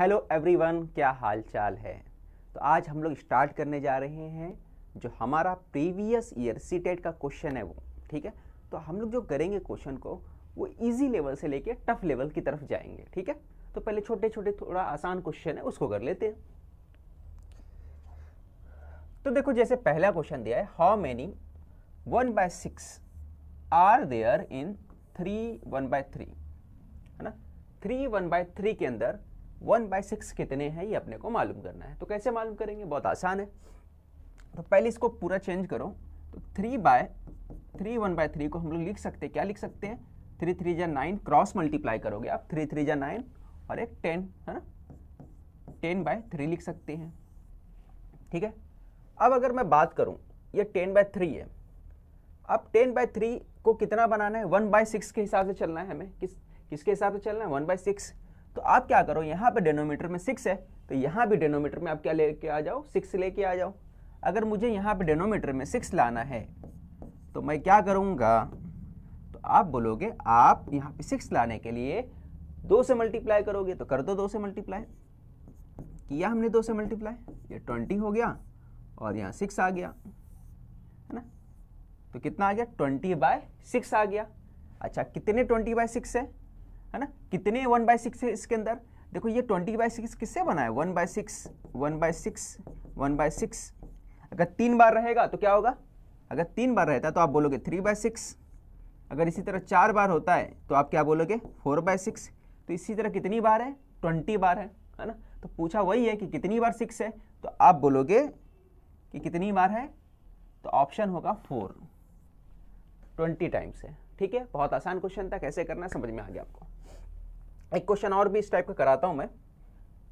Hello everyone क्या हाल चाल है तो आज हम लोग स्टार्ट करने जा रहे हैं जो हमारा प्रीवियस ईयर सी का क्वेश्चन है वो ठीक है तो हम लोग जो करेंगे क्वेश्चन को वो इजी लेवल से लेके टफ लेवल की तरफ जाएंगे ठीक है तो पहले छोटे छोटे थोड़ा आसान क्वेश्चन है उसको कर लेते हैं तो देखो जैसे पहला क्वेश्चन दिया है how many one by six are there in three one by three है ना थ्री वन बाय थ्री के अंदर वन बाई सिक्स कितने हैं ये अपने को मालूम करना है तो कैसे मालूम करेंगे बहुत आसान है तो पहले इसको पूरा चेंज करो तो three by three one by three को हम लोग लिख सकते हैं क्या लिख सकते हैं थ्री थ्री या नाइन क्रॉस मल्टीप्लाई करोगे आप थ्री थ्री या नाइन और एक टेन है ना टेन बाय थ्री लिख सकते हैं ठीक है अब अगर मैं बात करूँ ये टेन बाय थ्री है अब टेन बाय थ्री को कितना बनाना है वन बाय सिक्स के हिसाब से चलना है हमें किस किसके हिसाब से चलना है वन बाय सिक्स तो आप क्या करो यहाँ पर डेनोमीटर में सिक्स है तो यहाँ भी डेनोमीटर में आप क्या लेके आ जाओ सिक्स लेके आ जाओ अगर मुझे यहाँ पे डेनोमीटर में सिक्स लाना है तो मैं क्या करूँगा तो आप बोलोगे आप यहाँ पे सिक्स लाने के लिए दो से मल्टीप्लाई करोगे तो कर दो दो से मल्टीप्लाई किया हमने दो से मल्टीप्लाई ये ट्वेंटी हो गया और यहाँ सिक्स आ गया है ना तो कितना आ गया ट्वेंटी बाय सिक्स आ गया अच्छा कितने ट्वेंटी बाय सिक्स है है ना कितने वन बाई सिक्स है इसके अंदर देखो ये ट्वेंटी बाई सिक्स किससे बना है one by six one by six one by six अगर तीन बार रहेगा तो क्या होगा अगर तीन बार रहता है तो आप बोलोगे थ्री बाय सिक्स अगर इसी तरह चार बार होता है तो आप क्या बोलोगे फोर बाय सिक्स तो इसी तरह कितनी बार है ट्वेंटी बार है है ना तो पूछा वही है कि कितनी बार सिक्स है तो आप बोलोगे कि कितनी बार है तो ऑप्शन होगा फोर ट्वेंटी टाइम्स है ठीक है बहुत आसान क्वेश्चन था कैसे करना समझ में आ गया आपको एक क्वेश्चन और भी इस टाइप का कराता हूँ मैं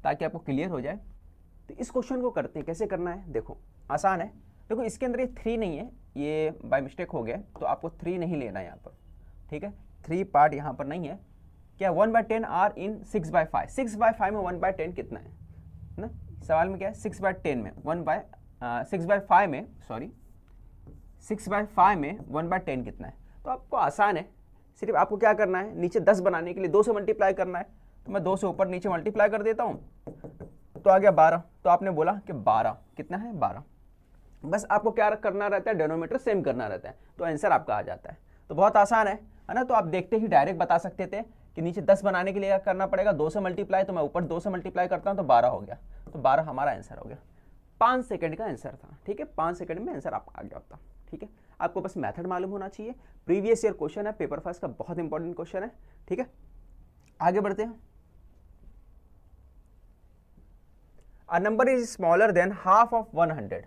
ताकि आपको क्लियर हो जाए तो इस क्वेश्चन को करते हैं कैसे करना है देखो आसान है देखो इसके अंदर ये थ्री नहीं है ये बाय मिस्टेक हो गया तो आपको थ्री नहीं लेना है यहाँ पर ठीक है थ्री पार्ट यहाँ पर नहीं है क्या one by ten are in six by five six by five में वन बाय टेन कितना है ना सवाल में क्या है सिक्स बाय टेन में one by six by five में सॉरी सिक्स बाय फाइव में वन बाय टेन कितना है तो आपको आसान है सिर्फ आपको क्या करना है नीचे दस बनाने के लिए दो से मल्टीप्लाई करना है तो मैं दो से ऊपर नीचे मल्टीप्लाई कर देता हूँ तो आ गया बारह तो आपने बोला कि बारह कितना है बारह बस आपको क्या करना रहता है डेनोमीटर सेम करना रहता है तो आंसर आपका आ जाता है तो बहुत आसान है है ना तो आप देखते ही डायरेक्ट बता सकते थे कि नीचे दस बनाने के लिए करना पड़ेगा दो से मल्टीप्लाई तो मैं ऊपर दो से मल्टीप्लाई करता हूँ तो बारह हो गया तो बारह हमारा आंसर हो गया पाँच सेकेंड का आंसर था ठीक है पाँच सेकेंड में आंसर आपका आ गया होता ठीक है आपको बस मैथड मालूम होना चाहिए प्रीवियस ईयर क्वेश्चन है पेपर फर्स्ट का बहुत इंपॉर्टेंट क्वेश्चन है ठीक है आगे बढ़ते हैं a number is smaller than half of 100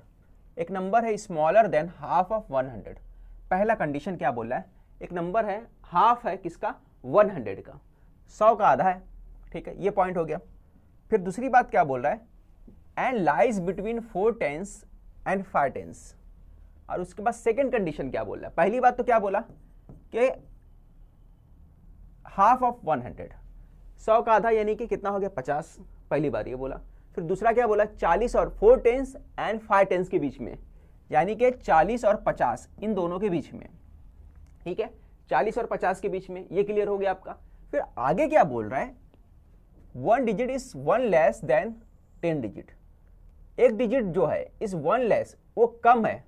एक नंबर है स्मॉलर देन हाफ ऑफ 100 पहला कंडीशन क्या बोल रहा है एक नंबर है हाफ है किसका 100 का 100 का आधा है ठीक है ये पॉइंट हो गया फिर दूसरी बात क्या बोल रहा है and lies between four tens and five tens और उसके बाद सेकेंड कंडीशन क्या बोल रहा है पहली बात तो क्या बोला कि हाफ ऑफ वन हंड्रेड सौ का आधा यानी कि कितना हो गया पचास पहली बार ये बोला फिर दूसरा क्या बोला चालीस और four tens and five tens के बीच में यानी कि चालीस और पचास इन दोनों के बीच में ठीक है चालीस और पचास के बीच में ये क्लियर हो गया आपका फिर आगे क्या बोल रहा है one digit is one less than ten digit एक डिजिट जो है इस वन लेस वो कम है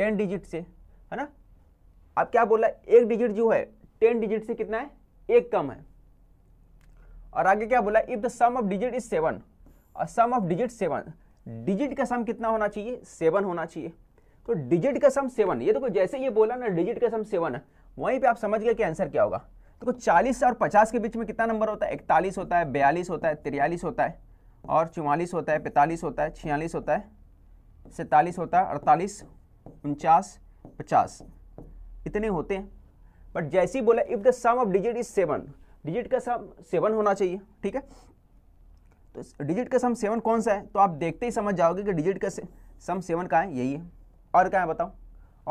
टेन डिजिट से है ना अब क्या बोला एक डिजिट जो है टेन डिजिट से कितना है एक कम है और आगे क्या बोला if the sum of digit is seven और sum of digit seven digit का सम कितना होना चाहिए सेवन होना चाहिए तो डिजिट का सम सेवन ये देखो तो जैसे ये बोला ना डिजिट का सम सेवन है वहीं पे आप समझ गए कि आंसर क्या होगा देखो तो चालीस और पचास के बीच में कितना नंबर होता है इकतालीस होता है बयालीस होता है तिरयालीस होता है और चौवालीस होता है पैंतालीस होता है छियालीस होता है सैंतालीस होता है अड़तालीस उनचास पचास इतने होते हैं बट जैसे ही बोला if the sum of digit is seven digit का सम सेवन होना चाहिए ठीक है तो डिजिट का सम सेवन कौन सा है तो आप देखते ही समझ जाओगे कि डिजिट का सम सेवन कहाँ है यही है और क्या है बताओ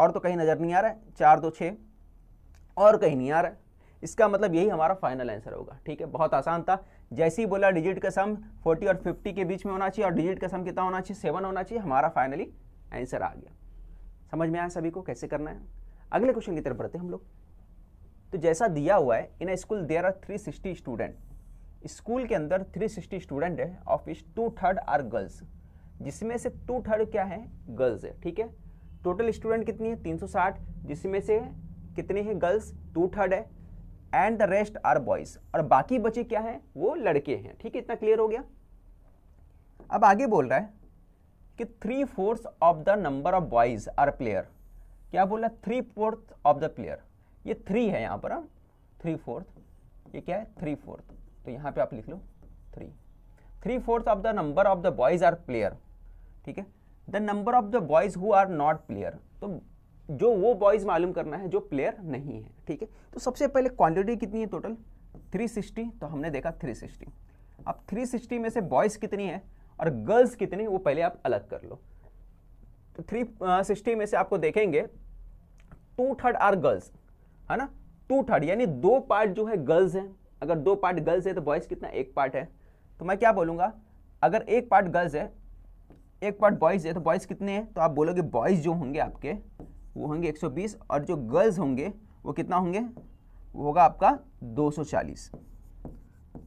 और तो कहीं नज़र नहीं आ रहा है चार दो छः और कहीं नहीं आ रहा है इसका मतलब यही हमारा फाइनल आंसर होगा ठीक है बहुत आसान था जैसे ही बोला डिजिट का सम 40 और 50 के बीच में होना चाहिए और डिजिट का सम कितना होना चाहिए सेवन होना चाहिए हमारा फाइनली आंसर आ गया समझ में आया सभी को कैसे करना है अगले क्वेश्चन की तरफ बढ़ते हैं हम लोग तो जैसा दिया हुआ है in school there are three sixty student school के अंदर थ्री सिक्सटी स्टूडेंट है ऑफ इस टू थर्ड आर गर्ल्स जिसमें से टू थर्ड क्या है गर्ल्स है ठीक है टोटल स्टूडेंट कितनी है 360 जिसमें से कितने हैं गर्ल्स टू थर्ड है and the rest are boys और बाकी बचे क्या हैं वो लड़के हैं ठीक है इतना क्लियर हो गया अब आगे बोल रहा है कि three fourth of the number of boys are player क्या बोला three fourth of the player ये थ्री है यहाँ पर थ्री हाँ? फोर्थ ये क्या है थ्री फोर्थ तो यहाँ पे आप लिख लो three three fourth of the number of the boys are player ठीक है the number of the boys who are not player तो जो वो बॉयज मालूम करना है जो प्लेयर नहीं है ठीक है तो सबसे पहले क्वांटिटी कितनी है टोटल 360 तो हमने देखा 360 अब 360 में से बॉयज़ कितनी है और गर्ल्स कितनी वो पहले आप अलग कर लो तो थ्री सिक्सटी uh, में से आपको देखेंगे टू थर्ड आर गर्ल्स है ना टू थर्ड यानी दो पार्ट जो है गर्ल्स हैं अगर दो पार्ट गर्ल्स है तो बॉयज़ कितना एक पार्ट है तो मैं क्या बोलूँगा अगर एक पार्ट गर्ल्स है एक पार्ट बॉयज़ है तो बॉयज़ कितने हैं तो आप बोलोगे बॉयज़ जो होंगे आपके वो होंगे 120 और जो गर्ल्स होंगे वो कितना होंगे वो होगा आपका 240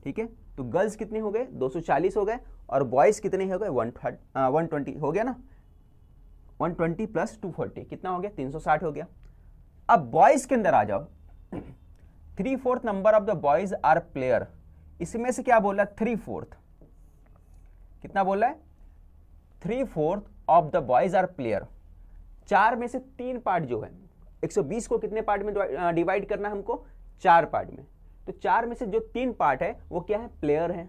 ठीक है तो गर्ल्स कितने हो गए 240 हो गए और बॉयज़ कितने हो गए वन हाँ, वन ट्वेंटी हो गया ना 120 ट्वेंटी प्लस टू कितना हो गया 360 हो गया अब बॉयज़ के अंदर आ जाओ three fourth number of the boys are player इसमें से क्या बोला थ्री फोर्थ कितना बोला है three fourth of the boys are player चार में से तीन पार्ट जो है 120 को कितने पार्ट में डिवाइड करना है हमको चार पार्ट में तो चार में से जो तीन पार्ट है वो क्या है प्लेयर है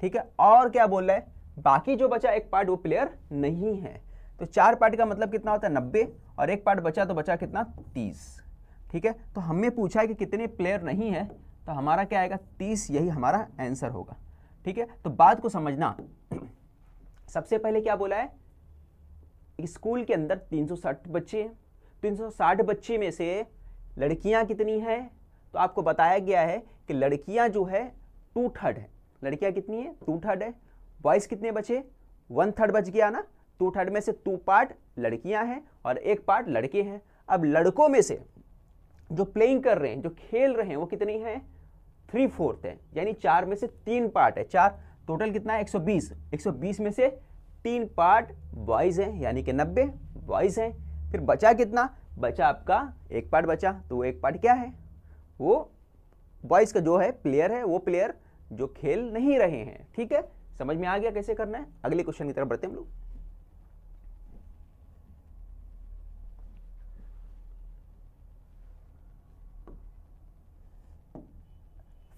ठीक है और क्या बोल रहा है बाकी जो बचा एक पार्ट वो प्लेयर नहीं है तो चार पार्ट का मतलब कितना होता है नब्बे और एक पार्ट बचा तो बचा कितना तीस ठीक है तो हमने पूछा है कि कितने प्लेयर नहीं है तो हमारा क्या आएगा तीस यही हमारा आंसर होगा ठीक है तो बात को समझना सबसे पहले क्या बोला है स्कूल के अंदर साठ बच्चे हैं साठ बच्चे में से लड़कियां कितनी हैं तो आपको बताया गया है कि लड़कियां जो है टू थर्ड है लड़कियां कितनी है टू थर्ड है बॉयज कितने बचे वन थर्ड बच गया ना टू थर्ड में से टू पार्ट लड़कियां हैं और एक पार्ट लड़के हैं अब लड़कों में से जो प्लेइंग कर रहे हैं जो खेल रहे हैं वो कितनी हैं थ्री फोर्थ है यानी चार में से तीन पार्ट है चार टोटल कितना है 120 120 में से तीन पार्ट बॉयज़ हैं यानी कि 90 बॉयज़ हैं फिर बचा कितना बचा आपका एक पार्ट बचा तो एक पार्ट क्या है वो बॉयज़ का जो है प्लेयर है वो प्लेयर जो खेल नहीं रहे हैं ठीक है समझ में आ गया कैसे करना है अगले क्वेश्चन की तरफ बढ़ते हम लोग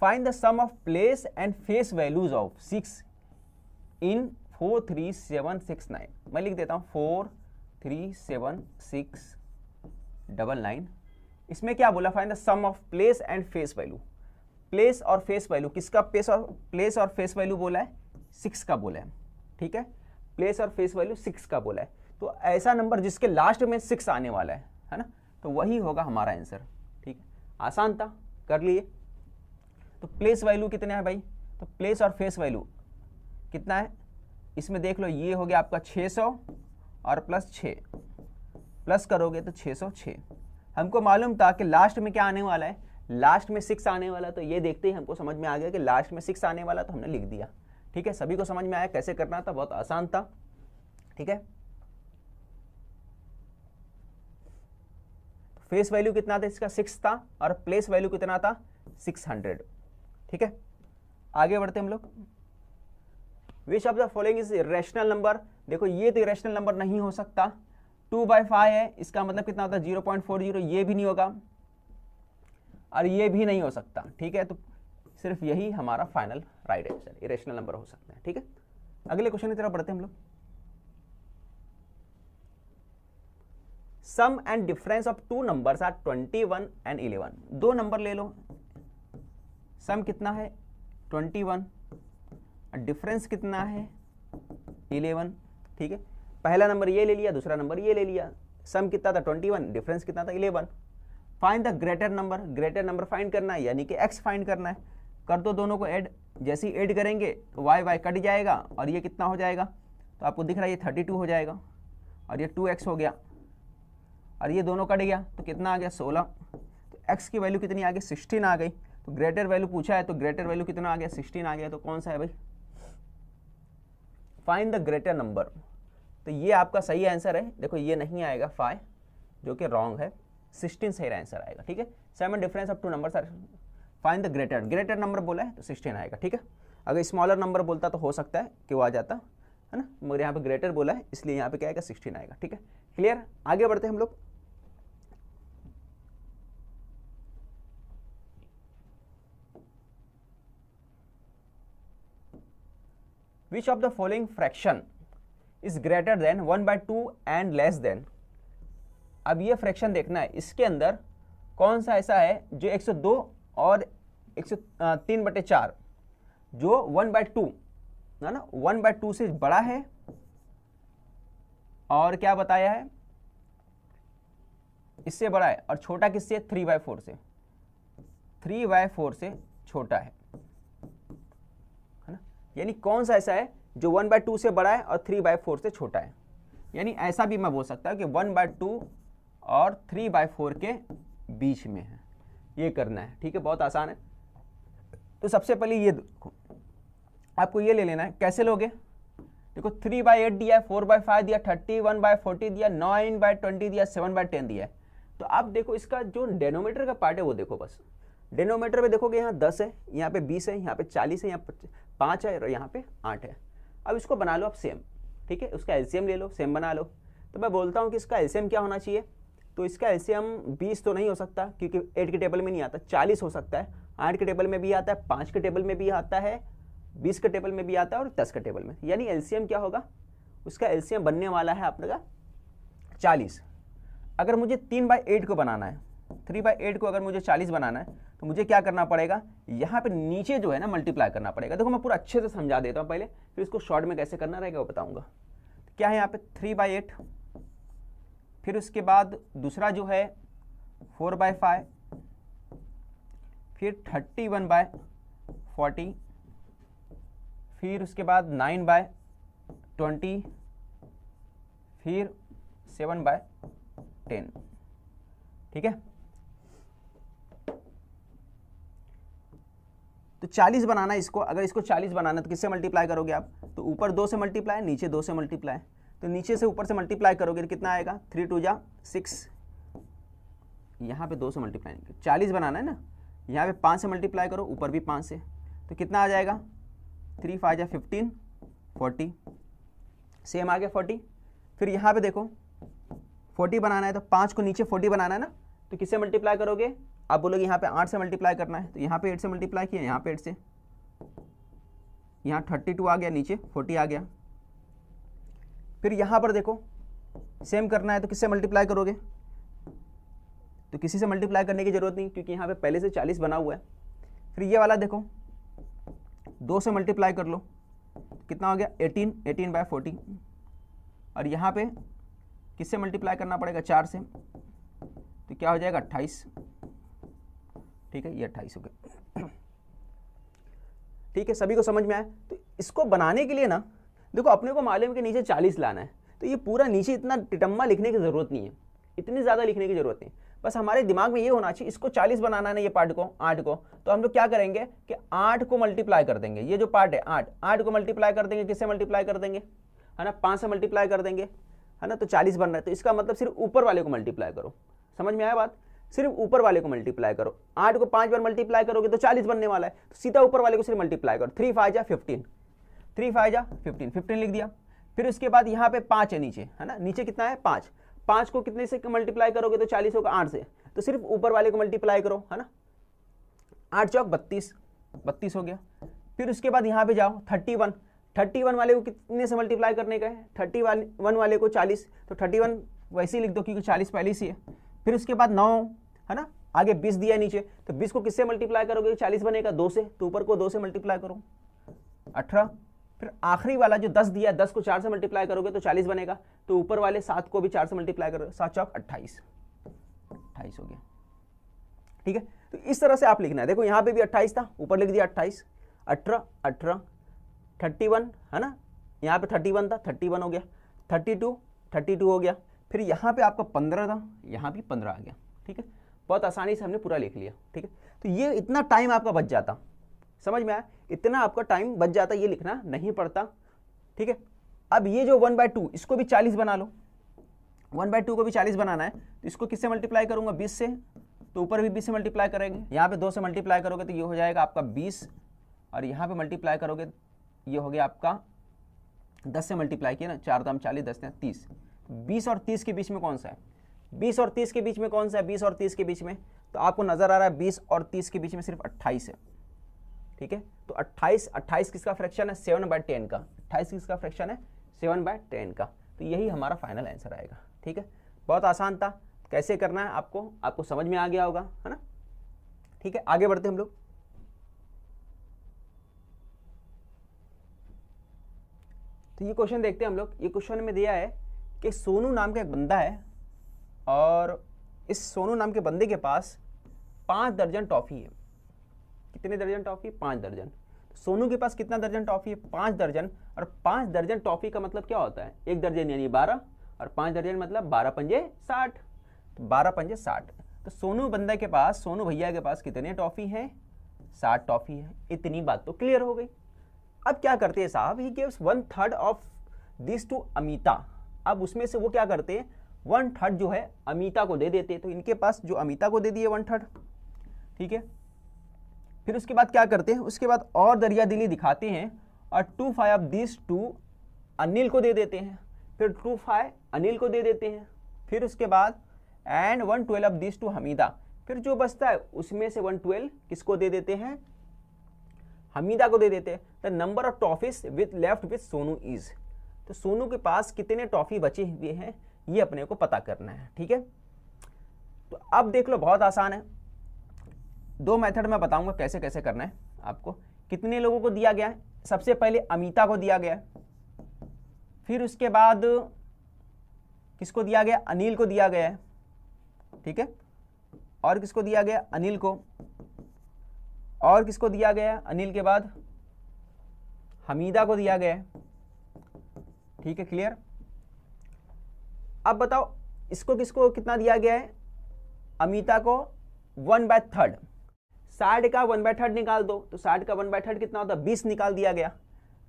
find the sum of place and face values of six in four three seven six nine मैं लिख देता हूं four three seven six double nine इसमें क्या बोला find the sum of place and face value place और face value किसका place और प्लेस और फेस वैल्यू बोला है सिक्स का बोला है ठीक है प्लेस और फेस वैल्यू सिक्स का बोला है तो ऐसा नंबर जिसके लास्ट में सिक्स आने वाला है है ना तो वही होगा हमारा आंसर ठीक है आसान था कर लिए तो प्लेस वैल्यू कितना है भाई तो प्लेस और फेस वैल्यू कितना है इसमें देख लो ये हो गया आपका 600 और प्लस 6 प्लस करोगे तो 606 हमको मालूम था कि लास्ट में क्या आने वाला है लास्ट में सिक्स आने वाला तो ये देखते ही हमको समझ में आ गया कि लास्ट में सिक्स आने वाला तो हमने लिख दिया ठीक है सभी को समझ में आया कैसे करना था बहुत आसान था ठीक है फेस वैल्यू कितना था इसका सिक्स था और प्लेस वैल्यू कितना था सिक्स हंड्रेड ठीक है आगे बढ़ते हम लोग which of the following is rational number देखो ये तो रेशनल नंबर नहीं हो सकता टू बाई फाइव है इसका मतलब कितना होता है जीरो पॉइंट फोर जीरो ये भी नहीं होगा और ये भी नहीं हो सकता ठीक है तो सिर्फ यही हमारा final right answer irrational number हो सकता है ठीक है अगले क्वेश्चन की तरफ बढ़ते हम लोग sum and difference of two numbers are one and eleven दो नंबर ले लो सम कितना है वन डिफरेंस कितना है इलेवन ठीक है पहला नंबर ये ले लिया दूसरा नंबर ये ले लिया सम कितना था ट्वेंटी वन डिफरेंस कितना था eleven find the greater number greater number find करना है यानी कि एक्स फाइंड करना है कर दो दोनों को ऐड जैसे ही ऐड करेंगे तो वाई वाई कट जाएगा और ये कितना हो जाएगा तो आपको दिख रहा है ये थर्टी टू हो जाएगा और ये टू एक्स हो गया और ये दोनों कट गया तो कितना आ गया सोलह तो एक्स की वैल्यू कितनी आ गई सिक्सटीन आ गई तो ग्रेटर वैल्यू पूछा है तो ग्रेटर वैल्यू कितना आ गया सिक्सटीन आ गया तो कौन सा है भाई फाइंड द ग्रेटर नंबर तो ये आपका सही आंसर है देखो ये नहीं आएगा फाइव जो कि रॉन्ग है सिक्सटीन सही आंसर आएगा ठीक है seven difference of two number sir find the greater greater number बोला है तो सिक्सटीन आएगा ठीक है अगर स्मॉलर नंबर बोलता तो हो सकता है कि वो आ जाता है ना मगर यहाँ पे ग्रेटर बोला है इसलिए यहाँ पे क्या आएगा सिक्सटीन आएगा ठीक है क्लियर आगे बढ़ते हैं हम लोग which of the following fraction is greater than one by two and less than अब ये फ्रैक्शन देखना है इसके अंदर कौन सा ऐसा है जो 102 और 103 बटे चार जो 1 बाय टू है ना वन बाय टू से बड़ा है और क्या बताया है इससे बड़ा है और छोटा किससे थ्री बाय फोर से थ्री बाय फोर से छोटा है है ना यानी कौन सा ऐसा है जो वन बाय टू से बड़ा है और थ्री बाय फोर से छोटा है यानी ऐसा भी मैं बोल सकता हूँ कि वन बाय टू और थ्री बाय फोर के बीच में है ये करना है ठीक है बहुत आसान है तो सबसे पहले ये आपको ये ले लेना है कैसे लोगे देखो थ्री बाई एट दिया फोर बाय फाइव दिया थर्टी वन बाय फोर्टी दिया नाइन बाई ट्वेंटी दिया सेवन बाय टेन दिया है तो आप देखो इसका जो डेनोमीटर का पार्ट है वो देखो बस डेनोमीटर में देखोगे यहाँ दस है यहाँ पे बीस है यहाँ पे चालीस है यहाँ पाँच है और यहाँ पे आठ है अब इसको बना लो आप सेम ठीक है उसका एल्शियम ले लो सेम बना लो तो मैं बोलता हूँ कि इसका एल्शियम क्या होना चाहिए तो इसका एल्शियम बीस तो नहीं हो सकता क्योंकि एट के टेबल में नहीं आता चालीस हो सकता है आठ के टेबल में भी आता है पाँच के टेबल में भी आता है बीस के टेबल में भी आता है और दस के टेबल में यानी एल्शियम क्या होगा उसका एल्शियम बनने वाला है आप का चालीस अगर मुझे तीन बाई एट को बनाना है थ्री बाई एट को अगर मुझे चालीस बनाना है तो मुझे क्या करना पड़ेगा यहाँ पे नीचे जो है ना मल्टीप्लाई करना पड़ेगा देखो मैं पूरा अच्छे से समझा देता हूँ पहले फिर इसको शॉर्ट में कैसे करना रहेगा वो बताऊँगा क्या है यहाँ पे थ्री बाई एट फिर उसके बाद दूसरा जो है फोर बाय फाइव फिर थर्टी वन बाय फोर्टी फिर उसके बाद नाइन बाय ट्वेंटी फिर सेवन बाय टेन ठीक है तो 40 बनाना इसको अगर इसको 40 बनाना तो किससे मल्टीप्लाई करोगे आप तो ऊपर दो से मल्टीप्लाई नीचे दो से मल्टीप्लाई तो नीचे से ऊपर से मल्टीप्लाई करोगे तो कितना आएगा थ्री टू जा सिक्स यहाँ पे दो से मल्टीप्लाई चालीस बनाना है ना यहाँ पे पाँच से मल्टीप्लाई करो ऊपर भी पाँच से तो कितना आ जाएगा थ्री फाइव या फिफ्टीन फोर्टी सेम आ गया फोर्टी फिर यहाँ पे देखो फोर्टी बनाना है तो पाँच को नीचे फोर्टी बनाना है ना तो किससे मल्टीप्लाई करोगे आप बोलोगे यहाँ पे आठ से मल्टीप्लाई करना है तो यहाँ पे एट से मल्टीप्लाई किया यहाँ पे एट से यहाँ थर्टी टू आ गया नीचे फोर्टी आ गया फिर यहाँ पर देखो सेम करना है तो किससे मल्टीप्लाई करोगे तो किसी से मल्टीप्लाई करने की ज़रूरत नहीं क्योंकि यहाँ पे पहले से चालीस बना हुआ है फिर ये वाला देखो दो से मल्टीप्लाई कर लो कितना हो गया एटीन एटीन बाय फोर्टी और यहाँ पे किससे मल्टीप्लाई करना पड़ेगा चार से तो क्या हो जाएगा अट्ठाईस ठीक है ये अट्ठाईस हो गया ठीक है सभी को समझ में आया तो इसको बनाने के लिए ना देखो अपने को मालूम के नीचे चालीस लाना है तो ये पूरा नीचे इतना टिटम्मा लिखने की ज़रूरत नहीं है इतनी ज़्यादा लिखने की ज़रूरत नहीं बस हमारे दिमाग में ये होना चाहिए इसको चालीस बनाना है ये पार्ट को आठ को तो हम लोग क्या करेंगे कि आठ को मल्टीप्लाई कर देंगे ये जो पार्ट है आठ आठ को मल्टीप्लाई कर देंगे किससे मल्टीप्लाई कर देंगे है ना पाँच से मल्टीप्लाई कर देंगे है ना तो चालीस बन रहा है तो इसका मतलब सिर्फ ऊपर वाले को मल्टीप्लाई करो समझ में आया बात सिर्फ ऊपर वाले को मल्टीप्लाई करो आठ को पांच बार मल्टीप्लाई करोगे तो चालीस बनने वाला है तो सीधा ऊपर वाले को सिर्फ मल्टीप्लाई करो थ्री फाइव जा फिफ्टीन थ्री फाइव जा फिफ्टीन फिफ्टीन लिख दिया फिर उसके बाद यहाँ पे पाँच है नीचे है ना नीचे कितना है पाँच पाँच को कितने से मल्टीप्लाई करोगे तो चालीस होगा आठ से तो सिर्फ ऊपर वाले को मल्टीप्लाई करो है ना आठ चौक बत्तीस बत्तीस हो गया फिर उसके बाद यहाँ पे जाओ थर्टी वन थर्टी वन वाले को कितने से मल्टीप्लाई करने का है थर्टी वन वाले को चालीस तो थर्टी वन वैसे ही लिख दो क्योंकि चालीस पहले से है फिर उसके बाद नौ है ना आगे बीस दिया नीचे तो बीस को किससे मल्टीप्लाई करोगे चालीस बनेगा दो से तो ऊपर को दो से मल्टीप्लाई करो अठारह फिर आखिरी वाला जो दस दिया दस को चार से मल्टीप्लाई करोगे तो चालीस बनेगा तो ऊपर वाले सात को भी चार से मल्टीप्लाई करोगे सात चौक अट्ठाईस अट्ठाईस हो गया ठीक है तो इस तरह से आप लिखना है देखो यहाँ पे भी अट्ठाईस था ऊपर लिख दिया अट्ठाईस अठारह अठारह थर्टी वन है ना यहाँ पे थर्टी वन था थर्टी वन हो गया थर्टी टू थर्टी टू हो गया फिर यहाँ पे आपका पंद्रह था यहाँ भी पंद्रह आ गया ठीक है बहुत आसानी से हमने पूरा लिख लिया ठीक है तो ये इतना टाइम आपका बच जाता समझ में आया इतना आपका टाइम बच जाता ये लिखना नहीं पड़ता ठीक है अब ये जो वन बाय टू इसको भी चालीस बना लो वन बाय टू को भी चालीस बनाना है तो इसको किससे मल्टीप्लाई करूंगा बीस से तो ऊपर भी बीस से मल्टीप्लाई करेंगे यहाँ पे दो से मल्टीप्लाई करोगे तो ये हो जाएगा आपका बीस और यहाँ पे मल्टीप्लाई करोगे ये हो गया आपका दस से मल्टीप्लाई किया ना चार दाम तो चालीस दस ने तीस बीस और तीस के बीच में कौन सा है बीस और तीस के बीच में कौन सा है बीस और तीस के बीच में तो आपको नज़र आ रहा है बीस और तीस के बीच में सिर्फ अट्ठाईस है ठीक है तो अट्ठाईस अट्ठाईस किसका फ्रैक्शन है सेवन बाय टेन का अट्ठाईस किसका फ्रैक्शन है सेवन बाय टेन का तो यही हमारा फाइनल आंसर आएगा ठीक है बहुत आसान था कैसे करना है आपको आपको समझ में आ गया होगा है ना ठीक है आगे बढ़ते हम लोग तो ये क्वेश्चन देखते हैं हम लोग ये क्वेश्चन में दिया है कि सोनू नाम का एक बंदा है और इस सोनू नाम के बंदे के पास पाँच दर्जन टॉफ़ी है कितने दर्जन टॉफ़ी पाँच दर्जन सोनू के पास कितना दर्जन टॉफ़ी है पाँच दर्जन और पाँच दर्जन टॉफ़ी का मतलब क्या होता है एक दर्जन यानी बारह और पाँच दर्जन मतलब बारह पंजे साठ तो बारह पंजे साठ तो सोनू बंदा के पास सोनू भैया के पास कितने टॉफ़ी हैं साठ टॉफ़ी है इतनी बात तो क्लियर हो गई अब क्या करते हैं साहब he gives one third of this to Amita अब उसमें से वो क्या करते हैं वन थर्ड जो है अमिता को दे देते तो इनके पास जो अमिता को दे दिए वन थर्ड ठीक है फिर उसके बाद क्या करते हैं उसके बाद और दरिया दिली दिखाते हैं और two five of this to Anil को दे देते हैं फिर टू फाइव अनिल को दे देते हैं फिर उसके बाद and one twelve of this to Hamida फिर जो बचता है उसमें से वन ट्वेल्व किसको दे देते हैं हमीदा को दे देते हैं the number of toffees with left with Sonu is तो सोनू के पास कितने टॉफी बचे हुए हैं ये अपने को पता करना है ठीक है तो अब देख लो बहुत आसान है दो मेथड मैं बताऊंगा कैसे कैसे करना है आपको कितने लोगों को दिया गया है सबसे पहले अमिता को दिया गया है फिर उसके बाद किसको दिया गया अनिल को दिया गया है ठीक है और किसको दिया गया अनिल को और किसको दिया गया अनिल के बाद हमीदा को दिया गया ठीक है क्लियर अब बताओ इसको किसको कितना दिया गया है अमिता को वन बाय थर्ड साठ का वन बाय थर्ड निकाल दो तो साठ का वन बाय थर्ड कितना होता है बीस निकाल दिया गया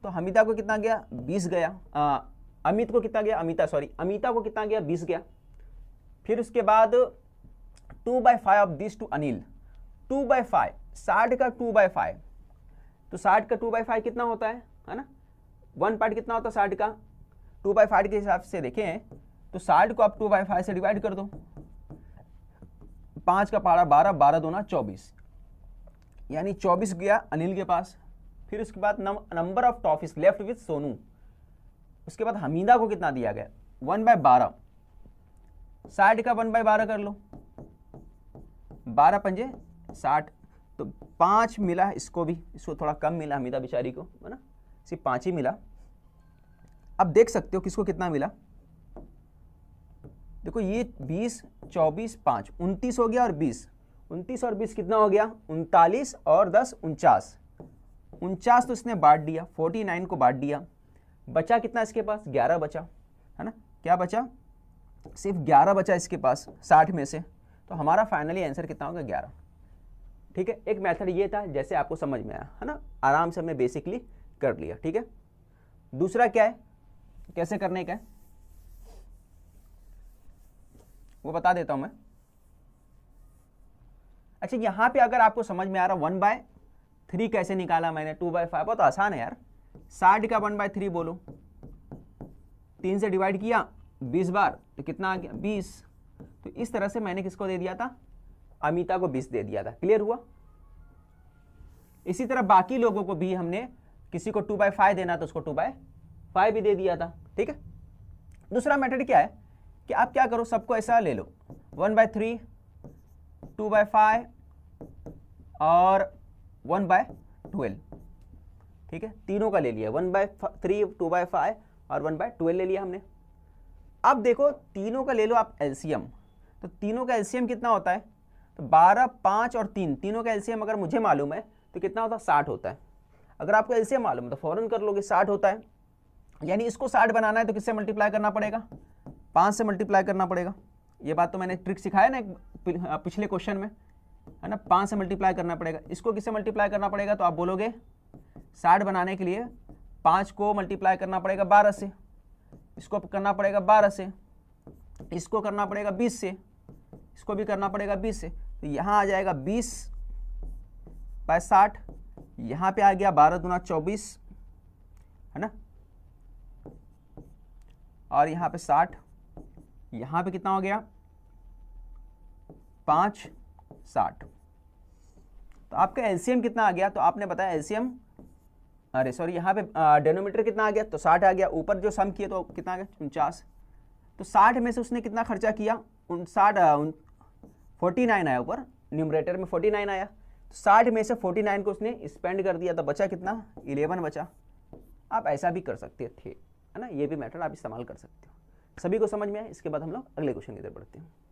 तो अमिता को कितना गया बीस गया अमित को कितना गया अमिता सॉरी अमिता को कितना गया बीस गया फिर उसके बाद two by five of this to Anil two by five साठ का टू बाय फाइव तो साठ का टू बाई फाइव कितना होता है है ना वन पार्ट कितना होता है साठ का टू बाय फाइव के हिसाब से देखें तो साठ को आप टू बाई फाइव से डिवाइड कर दो पांच का पारा बारह बारह ना चौबीस यानी चौबीस गया अनिल के पास फिर उसके बाद number of toffees left with Sonu उसके बाद हमीदा को कितना दिया गया वन बाय बारह साठ का वन बाय बारह कर लो बारह पंजे साठ तो पांच मिला इसको भी इसको थोड़ा कम मिला हमीदा बिचारी को है ना सिर्फ पाँच ही मिला अब देख सकते हो किसको कितना मिला देखो ये बीस चौबीस पाँच उनतीस हो गया और बीस उनतीस और बीस कितना हो गया उनतालीस और दस उनचास उनचास तो इसने बांट दिया फोर्टी नाइन को बांट दिया बचा कितना इसके पास ग्यारह बचा है ना क्या बचा सिर्फ ग्यारह बचा इसके पास साठ में से तो हमारा फाइनली आंसर कितना होगा ग्यारह ठीक है एक मैथड ये था जैसे आपको समझ में आया है ना आराम से हमने बेसिकली कर लिया ठीक है दूसरा क्या है कैसे करने का है वो बता देता हूँ मैं अच्छा यहाँ पे अगर आपको समझ में आ रहा वन बाय थ्री कैसे निकाला मैंने टू बाय फाइव बहुत आसान है यार साठ का वन बाय थ्री बोलो तीन से डिवाइड किया बीस बार तो कितना आ गया बीस तो इस तरह से मैंने किसको दे दिया था अमिता को बीस दे दिया था क्लियर हुआ इसी तरह बाकी लोगों को भी हमने किसी को टू बाय फाइव देना तो उसको टू बाय फाइव भी दे दिया था ठीक है दूसरा मेथड क्या है कि आप क्या करो सबको ऐसा ले लो one by three two by five और वन बाय ट्वेल्व ठीक है तीनों का ले लिया one by three two by five और वन बाय ट्वेल्व ले लिया हमने अब देखो तीनों का ले लो आप एलसीएम तो तीनों का एलसीएम कितना होता है तो बारह पाँच और तीन तीनों का एलसीएम अगर मुझे मालूम है तो कितना होता है साठ होता है अगर आपको एलसीएम मालूम है तो फ़ौरन कर लोगे साठ होता है यानी इसको साठ बनाना है तो किससे मल्टीप्लाई करना पड़ेगा पाँच से मल्टीप्लाई करना पड़ेगा ये बात तो मैंने ट्रिक सिखाया ना एक पिछले क्वेश्चन में है ना पाँच से मल्टीप्लाई करना पड़ेगा इसको किससे मल्टीप्लाई करना पड़ेगा तो आप बोलोगे साठ बनाने के लिए पाँच को मल्टीप्लाई करना पड़ेगा बारह से इसको करना पड़ेगा बारह से इसको करना पड़ेगा बीस से इसको भी करना पड़ेगा बीस से तो यहाँ आ जाएगा बीस बाय साठ यहाँ पे आ गया बारह दुना चौबीस है ना और यहाँ पे साठ यहाँ पे कितना हो गया पाँच साठ तो आपका एलसीएम कितना आ गया तो आपने बताया एलसीएम अरे सॉरी यहाँ पे डेनोमीटर कितना आ गया तो साठ आ गया ऊपर जो सम किए तो कितना आ गया उनचास तो साठ में से उसने कितना खर्चा किया उन साठ फोर्टी नाइन आया ऊपर न्यूमरेटर में फोर्टी नाइन आया तो साठ में से फोर्टी नाइन को उसने स्पेंड कर दिया तो बचा कितना इलेवन बचा आप ऐसा भी कर सकते थे है ना ये भी मैटर आप इस्तेमाल कर सकते हो सभी को समझ में आए इसके बाद हम लोग अगले क्वेश्चन की तरफ बढ़ते हैं